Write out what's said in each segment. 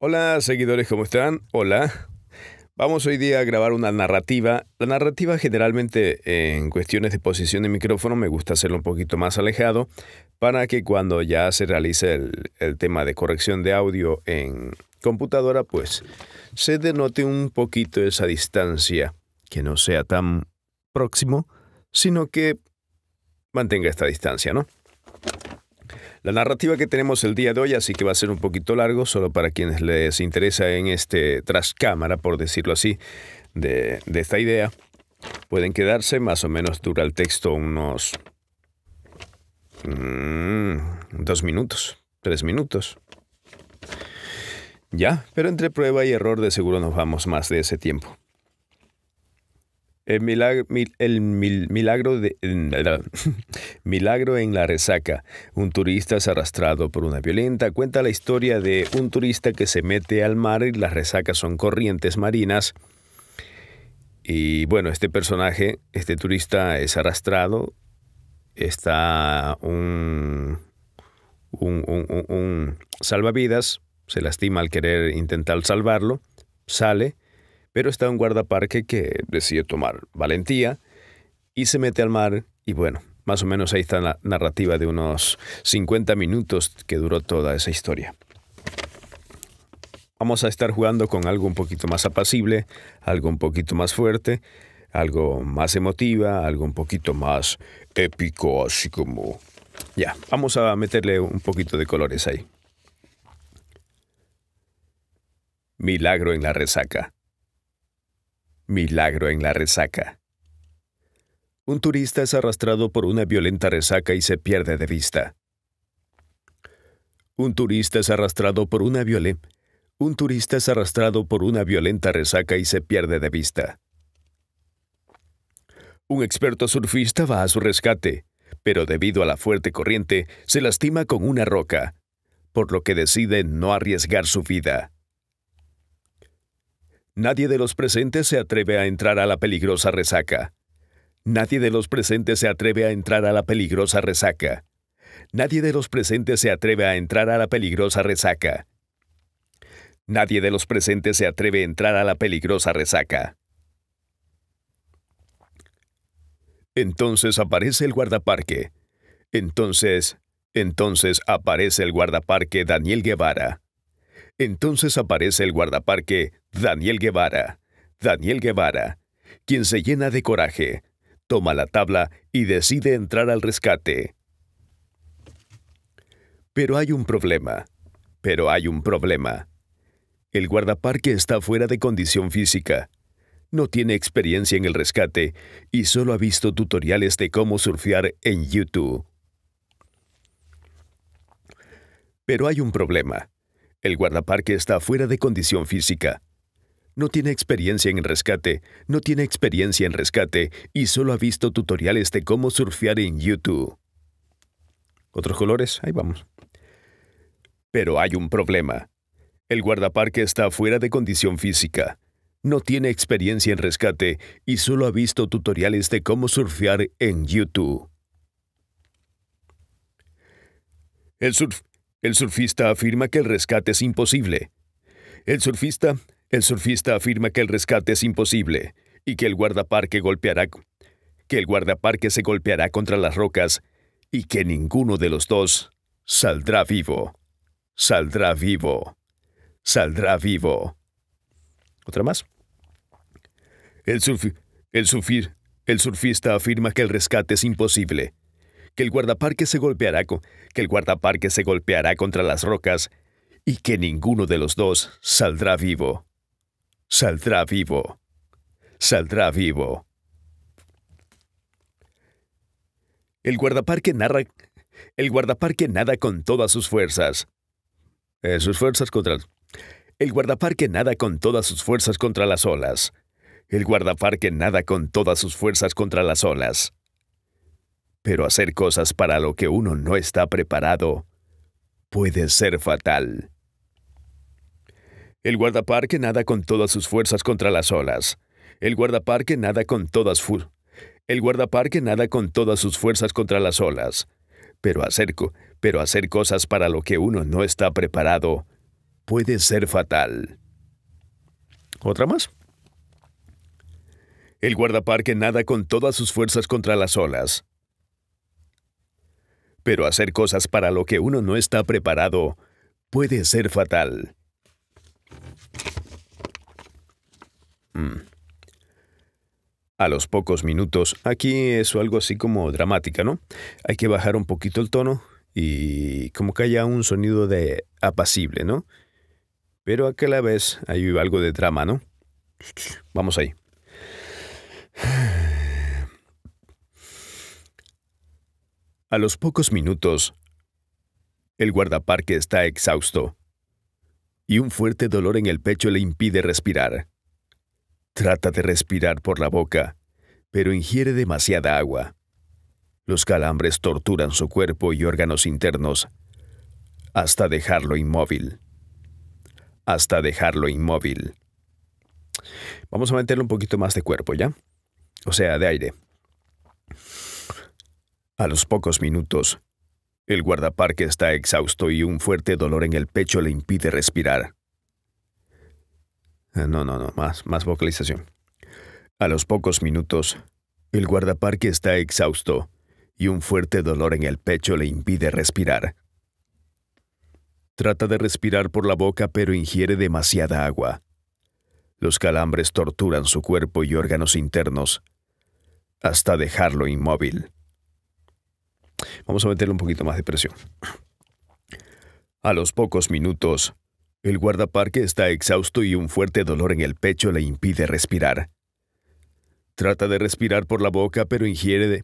Hola seguidores, ¿cómo están? Hola. Vamos hoy día a grabar una narrativa. La narrativa generalmente eh, en cuestiones de posición de micrófono me gusta hacerlo un poquito más alejado para que cuando ya se realice el tema de corrección de audio en computadora, pues se denote un poquito esa distancia, que no sea tan próximo, sino que mantenga esta distancia, ¿no? la narrativa que tenemos el día de hoy, así que va a ser un poquito largo, solo para quienes les interesa en este tras cámara, por decirlo así, de, esta idea. Pueden quedarse, más o menos dura el texto unos mm, dos minutos, tres minutos. Ya, pero entre prueba y error de seguro nos vamos más de ese tiempo. El milagro, de, milagro en la resaca. Un turista es arrastrado por una violenta. Cuenta la historia de un turista que se mete al mar y las resacas son corrientes marinas. Y bueno, este personaje, este turista es arrastrado. Está un, un, un, un salvavidas, se lastima al querer intentar salvarlo, sale pero está un guardaparque que decide tomar valentía y se mete al mar y bueno, más o menos ahí está la narrativa de unos 50 minutos que duró toda esa historia. Vamos a estar jugando con algo un poquito más apacible, algo un poquito más fuerte, algo más emotiva, algo un poquito más épico, así como... Ya, vamos a meterle un poquito de colores ahí. Milagro en la resaca. Milagro en la resaca. Un turista es arrastrado por una violenta resaca y se pierde de vista. Un turista es arrastrado por una violenta... resaca y se pierde de vista. Un experto surfista va a su rescate, pero debido a la fuerte corriente se lastima con una roca, por lo que decide no arriesgar su vida. Nadie de los presentes se atreve a entrar a la peligrosa resaca. Nadie de los presentes se atreve a entrar a la peligrosa resaca. Nadie de los presentes se atreve a entrar a la peligrosa resaca. Nadie de los presentes se atreve a entrar a la peligrosa resaca. Entonces aparece el guardaparque. Entonces, entonces aparece el guardaparque Daniel Guevara. Entonces aparece el guardaparque Daniel Guevara, Daniel Guevara, quien se llena de coraje, toma la tabla y decide entrar al rescate. Pero hay un problema, pero hay un problema. El guardaparque está fuera de condición física. No tiene experiencia en el rescate y solo ha visto tutoriales de cómo surfear en YouTube. Pero hay un problema. El guardaparque está fuera de condición física. No tiene experiencia en rescate, no tiene experiencia en rescate y solo ha visto tutoriales de cómo surfear en YouTube. Otros colores, ahí vamos. Pero hay un problema. El guardaparque está fuera de condición física. No tiene experiencia en rescate y solo ha visto tutoriales de cómo surfear en YouTube. El, el surfista afirma que el rescate es imposible. El surfista el surfista afirma que el rescate es imposible y que el guardaparque golpeará que el guardaparque se golpeará contra las rocas y que ninguno de los dos saldrá vivo. Saldrá vivo. Saldrá vivo. ¿Otra más? El, el surfista afirma que el rescate es imposible, que el guardaparque se golpeará, que el guardaparque se golpeará contra las rocas y que ninguno de los dos saldrá vivo saldrá vivo, saldrá vivo. El guardaparque narra. El guardaparque nada con todas sus fuerzas. Eh, sus fuerzas contra. El guardaparque nada con todas sus fuerzas contra las olas. El guardaparque nada con todas sus fuerzas contra las olas. Pero hacer cosas para lo que uno no está preparado puede ser fatal. El guardaparque nada con todas sus fuerzas contra las olas. El guardaparque nada con todas El guardaparque nada con todas sus fuerzas contra las olas. pero hacer cosas para lo que uno no está preparado puede ser fatal. ¿Otra más? El guardaparque nada con todas sus fuerzas contra las olas. Pero hacer cosas para lo que uno no está preparado puede ser fatal. Mm. A los pocos minutos, aquí es algo así como dramática, ¿no? Hay que bajar un poquito el tono y como que haya un sonido de apacible, ¿no? Pero a la vez hay algo de drama, ¿no? Vamos ahí. A los pocos minutos, el guardaparque está exhausto y un fuerte dolor en el pecho le impide respirar. Trata de respirar por la boca, pero ingiere demasiada agua. Los calambres torturan su cuerpo y órganos internos hasta dejarlo inmóvil. Hasta dejarlo inmóvil. Vamos a meterle un poquito más de cuerpo, ¿ya? O sea, de aire. A los pocos minutos, el guardaparque está exhausto y un fuerte dolor en el pecho le impide respirar. Eh, no, no, no, más, más vocalización. A los pocos minutos, el guardaparque está exhausto y un fuerte dolor en el pecho le impide respirar. Trata de respirar por la boca pero ingiere demasiada agua. Los calambres torturan su cuerpo y órganos internos hasta dejarlo inmóvil. Vamos a meterle un poquito más de presión. A los pocos minutos, el guardaparque está exhausto y un fuerte dolor en el pecho le impide respirar. Trata de respirar por la boca, pero ingiere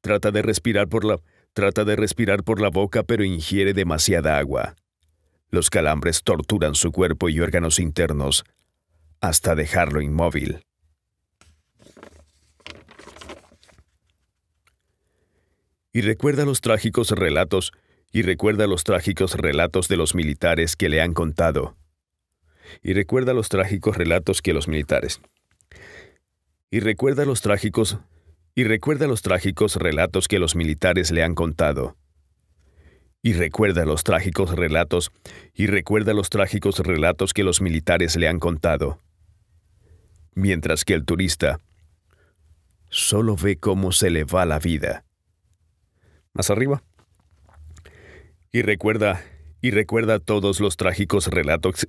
Trata de respirar por la... Trata de respirar por la boca, pero ingiere demasiada agua. Los calambres torturan su cuerpo y órganos internos hasta dejarlo inmóvil. Y recuerda los trágicos relatos y recuerda los trágicos relatos de los militares que le han contado. Y recuerda los trágicos relatos que los militares. Y recuerda los trágicos y recuerda los trágicos relatos que los militares le han contado. Y recuerda los trágicos relatos y recuerda los trágicos relatos que los militares le han contado. Mientras que el turista solo ve cómo se le va la vida. Más arriba. Y recuerda, y recuerda todos los trágicos relatos,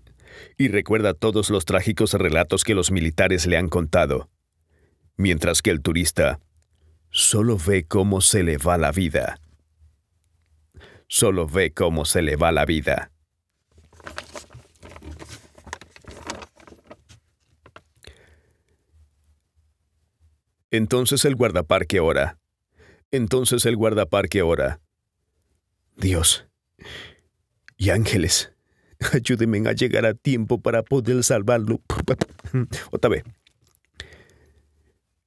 y recuerda todos los trágicos relatos que los militares le han contado, mientras que el turista solo ve cómo se le va la vida. Solo ve cómo se le va la vida. Entonces el guardaparque ora. Entonces el guardaparque ora. Dios y ángeles, ayúdenme a llegar a tiempo para poder salvarlo. Otra vez.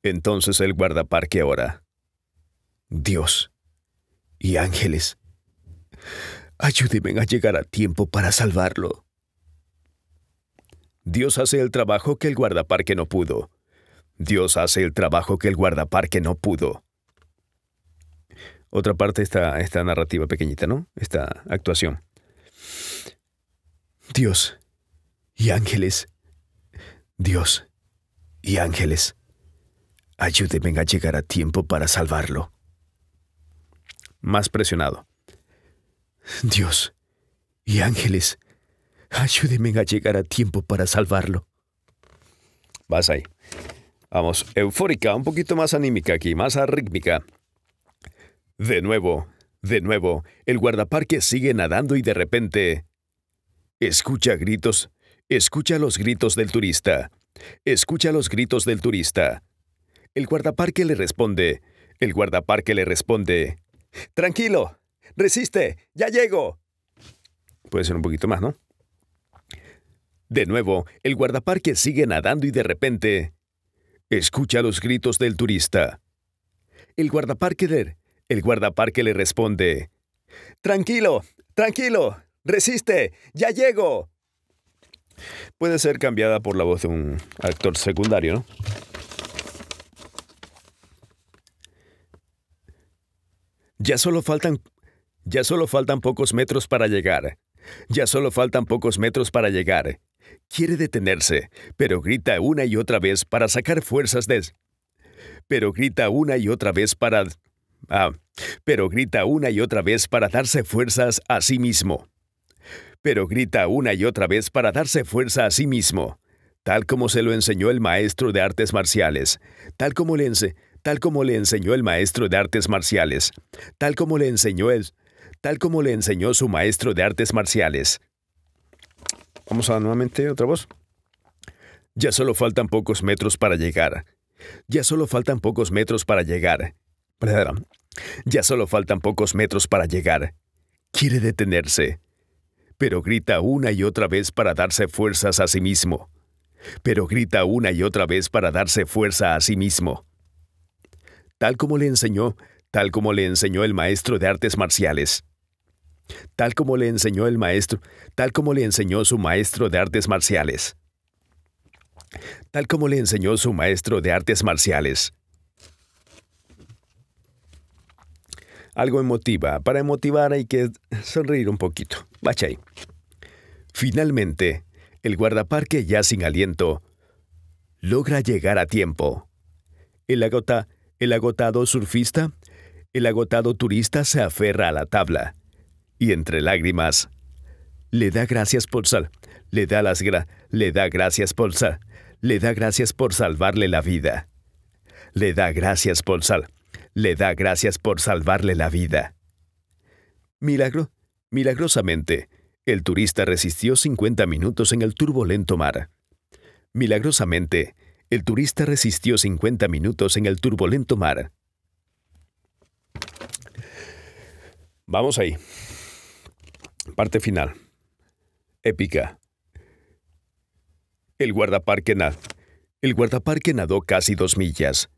Entonces el guardaparque ahora. Dios y ángeles, ayúdenme a llegar a tiempo para salvarlo. Dios hace el trabajo que el guardaparque no pudo. Dios hace el trabajo que el guardaparque no pudo otra parte esta, esta narrativa pequeñita, ¿no? Esta actuación. Dios y ángeles. Dios y ángeles. Ayúdenme a llegar a tiempo para salvarlo. Más presionado. Dios y ángeles. Ayúdenme a llegar a tiempo para salvarlo. Vas ahí. Vamos, eufórica, un poquito más anímica aquí, más arrítmica. De nuevo, de nuevo, el guardaparque sigue nadando y de repente... Escucha gritos, escucha los gritos del turista, escucha los gritos del turista. El guardaparque le responde, el guardaparque le responde, Tranquilo, resiste, ya llego. Puede ser un poquito más, ¿no? De nuevo, el guardaparque sigue nadando y de repente... Escucha los gritos del turista. El guardaparque de... El guardaparque le responde, Tranquilo, tranquilo, resiste, ya llego. Puede ser cambiada por la voz de un actor secundario, ¿no? Ya solo faltan... Ya solo faltan pocos metros para llegar. Ya solo faltan pocos metros para llegar. Quiere detenerse, pero grita una y otra vez para sacar fuerzas de... Pero grita una y otra vez para Ah, pero grita una y otra vez para darse fuerzas a sí mismo. Pero grita una y otra vez para darse fuerza a sí mismo, tal como se lo enseñó el maestro de artes marciales, tal como le, enseñó el maestro de artes marciales, tal como le enseñó él, tal como le enseñó su maestro de artes marciales. Vamos a nuevamente otra voz. Ya solo faltan pocos metros para llegar. Ya solo faltan pocos metros para llegar. Ya solo faltan pocos metros para llegar. Quiere detenerse, pero grita una y otra vez para darse fuerzas a sí mismo. Pero grita una y otra vez para darse fuerza a sí mismo. Tal como le enseñó, tal como le enseñó el maestro de artes marciales. Tal como le enseñó el maestro, tal como le enseñó su maestro de artes marciales. Tal como le enseñó su maestro de artes marciales. algo emotiva. Para motivar hay que sonreír un poquito. Bachai. Finalmente, el guardaparque ya sin aliento logra llegar a tiempo. El, el agotado surfista, el agotado turista se aferra a la tabla y entre lágrimas le da gracias por le da las le da gracias por le da gracias por salvarle la vida. Le da gracias por le da gracias por salvarle la vida. Milagro, milagrosamente, el turista resistió 50 minutos en el turbulento mar. Milagrosamente, el turista resistió 50 minutos en el turbulento mar. Vamos ahí. Parte final. Épica. El guardaparque, el guardaparque nadó casi dos millas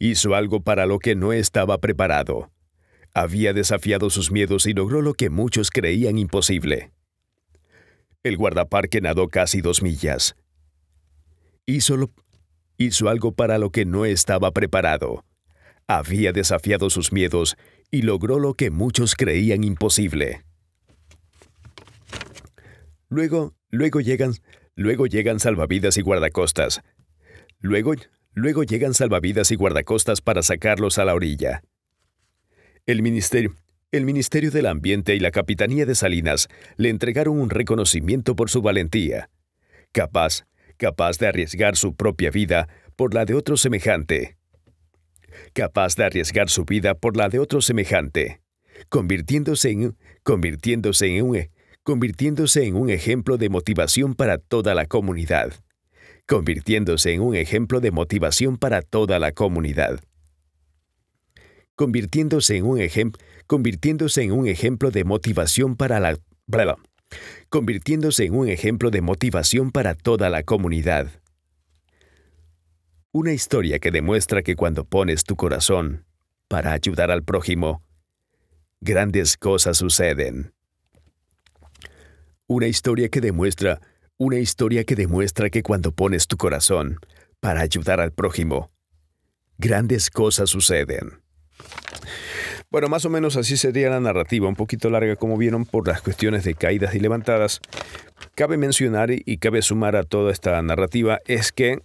Hizo algo para lo que no estaba preparado. Había desafiado sus miedos y logró lo que muchos creían imposible. El guardaparque nadó casi dos millas. Hizo, hizo algo para lo que no estaba preparado. Había desafiado sus miedos y logró lo que muchos creían imposible. Luego, luego llegan, luego llegan salvavidas y guardacostas. Luego, Luego llegan salvavidas y guardacostas para sacarlos a la orilla. El ministerio, el Ministerio del Ambiente y la Capitanía de Salinas le entregaron un reconocimiento por su valentía. Capaz, capaz de arriesgar su propia vida por la de otro semejante. Capaz de arriesgar su vida por la de otro semejante, convirtiéndose en, convirtiéndose en un, convirtiéndose en un ejemplo de motivación para toda la comunidad convirtiéndose en un ejemplo de motivación para toda la comunidad. Convirtiéndose en un, convirtiéndose en un ejemplo de motivación para la... convirtiéndose en un ejemplo de motivación para toda la comunidad. Una historia que demuestra que cuando pones tu corazón para ayudar al prójimo, grandes cosas suceden. Una historia que demuestra una historia que demuestra que cuando pones tu corazón para ayudar al prójimo, grandes cosas suceden. Bueno, más o menos así sería la narrativa, un poquito larga como vieron por las cuestiones de caídas y levantadas. Cabe mencionar y cabe sumar a toda esta narrativa es que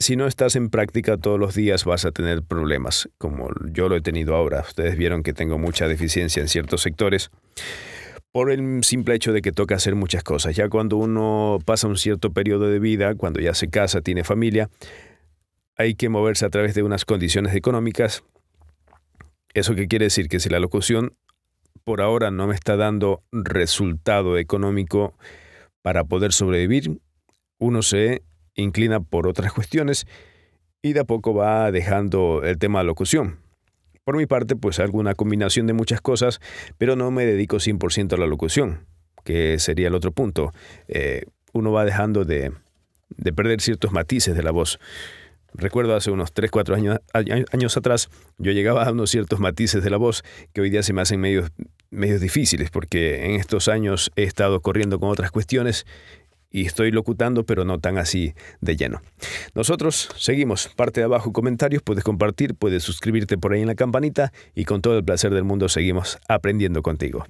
si no estás en práctica todos los días vas a tener problemas, como yo lo he tenido ahora. Ustedes vieron que tengo mucha deficiencia en ciertos sectores por el simple hecho de que toca hacer muchas cosas. Ya cuando uno pasa un cierto periodo de vida, cuando ya se casa, tiene familia, hay que moverse a través de unas condiciones económicas. Eso qué quiere decir que si la locución por ahora no me está dando resultado económico para poder sobrevivir, uno se inclina por otras cuestiones y de a poco va dejando el tema de locución. Por mi parte, pues alguna combinación de muchas cosas, pero no me dedico 100% a la locución, que sería el otro punto. Eh, uno va dejando de, perder ciertos matices de la voz. Recuerdo hace unos 3, 4 años, años, atrás, yo llegaba a unos ciertos matices de la voz que hoy día se me hacen medios, medios difíciles, porque en estos años he estado corriendo con otras cuestiones y estoy locutando, pero no tan así de lleno. Nosotros seguimos. Parte de abajo comentarios, puedes compartir, puedes suscribirte por ahí en la campanita y con todo el placer del mundo seguimos aprendiendo contigo.